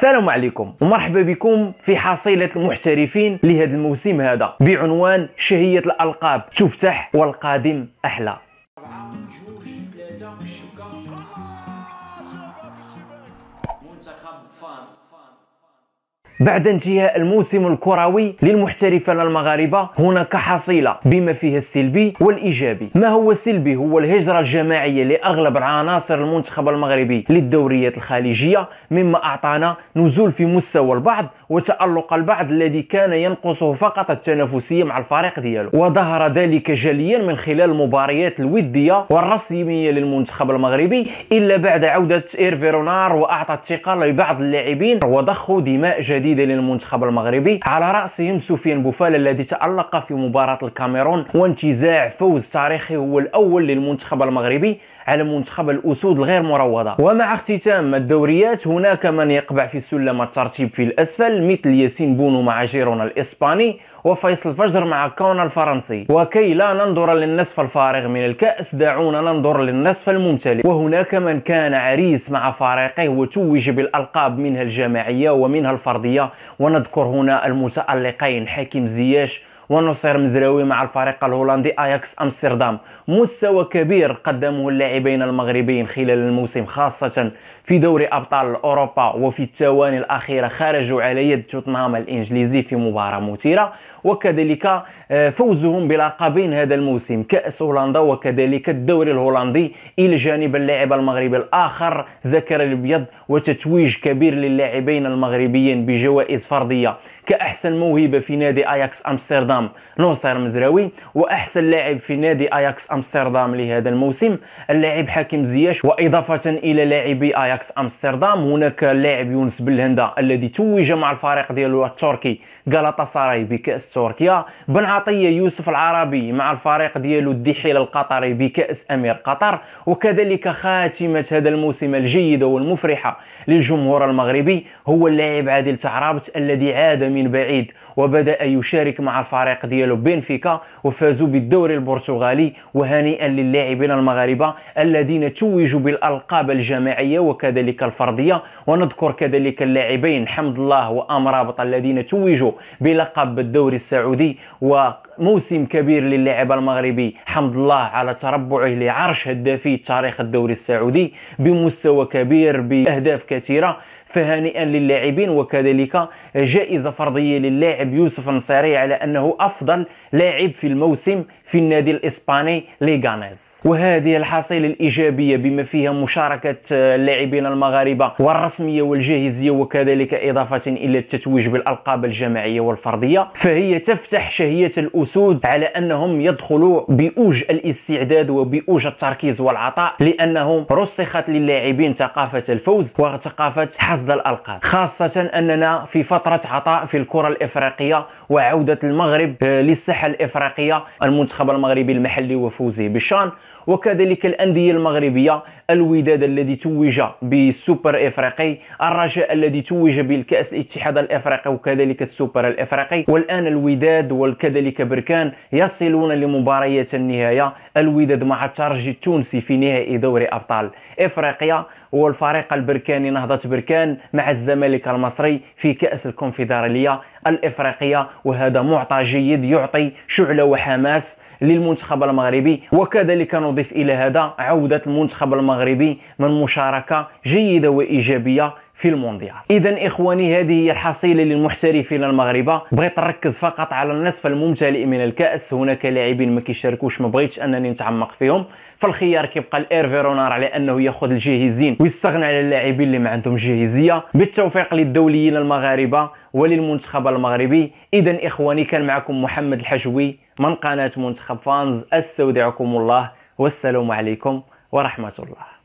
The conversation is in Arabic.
السلام عليكم ومرحبا بكم في حصيلة المحترفين لهذا الموسم هذا بعنوان شهية الألقاب تفتح والقادم أحلى منتخب بعد انتهاء الموسم الكروي للمحترفين المغاربة هناك حصيلة بما فيها السلبي والإيجابي ما هو السلبي هو الهجرة الجماعية لأغلب عناصر المنتخب المغربي للدوريات الخليجية مما أعطانا نزول في مستوى البعض وتألق البعض الذي كان ينقصه فقط التنافسية مع الفريق ديالو وظهر ذلك جليا من خلال المباريات الودية والرسمية للمنتخب المغربي إلا بعد عودة إيرفيرونار وأعطى الثقة لبعض اللاعبين وضخوا دماء جديدة جديده للمنتخب المغربي على رأسهم سفيان بوفال الذي تألق في مباراة الكاميرون وانتزاع فوز تاريخي هو الأول للمنتخب المغربي على منتخب الأسود الغير مروضة ومع اختتام الدوريات هناك من يقبع في سلم الترتيب في الأسفل مثل ياسين بونو مع جيرونا الإسباني وفيصل فجر مع كون الفرنسي وكي لا ننظر للنصف الفارغ من الكأس دعونا ننظر للنصف الممتلئ وهناك من كان عريس مع فريقه وتوج بالألقاب منها الجماعية ومنها الفردية ونذكر هنا المتألقين حكيم زياش ونصير مزراوي مع الفريق الهولندي اياكس امستردام مستوى كبير قدمه اللاعبين المغربيين خلال الموسم خاصه في دوري ابطال اوروبا وفي الثواني الاخيره خرجوا على يد توتنهام الانجليزي في مباراه مثيره وكذلك آه، فوزهم بلقبين هذا الموسم كاس هولندا وكذلك الدوري الهولندي الى جانب اللاعب المغربي الاخر زكر الابيض وتتويج كبير للاعبين المغربيين بجوائز فرديه كاحسن موهبه في نادي اياكس امستردام امستردام نوصير مزراوي واحسن لاعب في نادي اياكس امستردام لهذا الموسم اللاعب حكيم زياش واضافه الى لاعبي اياكس امستردام هناك اللاعب يونس بلهندا الذي توج مع الفريق ديالو التركي غالاطاساراي بكاس تركيا بن عطيه يوسف العربي مع الفريق ديالو الدحيل القطري بكاس امير قطر وكذلك خاتمه هذا الموسم الجيده والمفرحه للجمهور المغربي هو اللاعب عادل تعرابت الذي عاد من بعيد وبدا يشارك مع الفريق الفريق ديالو بنفيكا وفازوا بالدوري البرتغالي وهنيئا للاعبين المغاربه الذين توجوا بالالقاب الجماعيه وكذلك الفرديه ونذكر كذلك اللاعبين حمد الله وامرابط الذين توجوا بلقب الدوري السعودي و موسم كبير للاعب المغربي حمد الله على تربعه لعرش هدافي تاريخ الدوري السعودي بمستوى كبير باهداف كثيره فهنيئا للاعبين وكذلك جائزه فرديه للاعب يوسف النصيري على انه افضل لاعب في الموسم في النادي الاسباني ليغانيز وهذه الحصيله الايجابيه بما فيها مشاركه اللاعبين المغاربه والرسميه والجاهزيه وكذلك اضافه الى التتويج بالالقاب الجماعيه والفرديه فهي تفتح شهيه الاسس الأسود على أنهم يدخلوا بأوج الاستعداد وبأوج التركيز والعطاء لأنهم رسخت للاعبين ثقافة الفوز وثقافة حصد الألقاب خاصة أننا في فترة عطاء في الكرة الإفريقية وعودة المغرب آه، للساحة الإفريقية المنتخب المغربي المحلي وفوزه بالشان وكذلك الأندية المغربية الوداد الذي توج بالسوبر إفريقي الرجاء الذي توج بالكأس الاتحاد الإفريقي وكذلك السوبر الإفريقي والآن الوداد وكذلك بر البركان يصلون لمباريات النهاية الوداد مع الترجي التونسي في نهائي دوري أبطال إفريقيا والفريق البركاني نهضة بركان مع الزمالك المصري في كأس الكونفدرالية الإفريقية وهذا معطى جيد يعطي شعلة وحماس للمنتخب المغربي وكذلك نضيف إلى هذا عودة المنتخب المغربي من مشاركة جيدة وإيجابية في المونديال اذا اخواني هذه هي الحصيله للمحترفين المغاربه بغيت نركز فقط على النصف الممتلئ من الكاس هناك لاعبين ما كيشاركوش ما بغيتش انني نتعمق فيهم فالخيار كيبقى الايرفيرونار على انه ياخذ الجاهزين ويستغنى على اللاعبين اللي ما عندهم جاهزيه بالتوفيق للدوليين المغاربه وللمنتخب المغربي اذا اخواني كان معكم محمد الحشوي من قناه منتخب فانز استودعكم الله والسلام عليكم ورحمه الله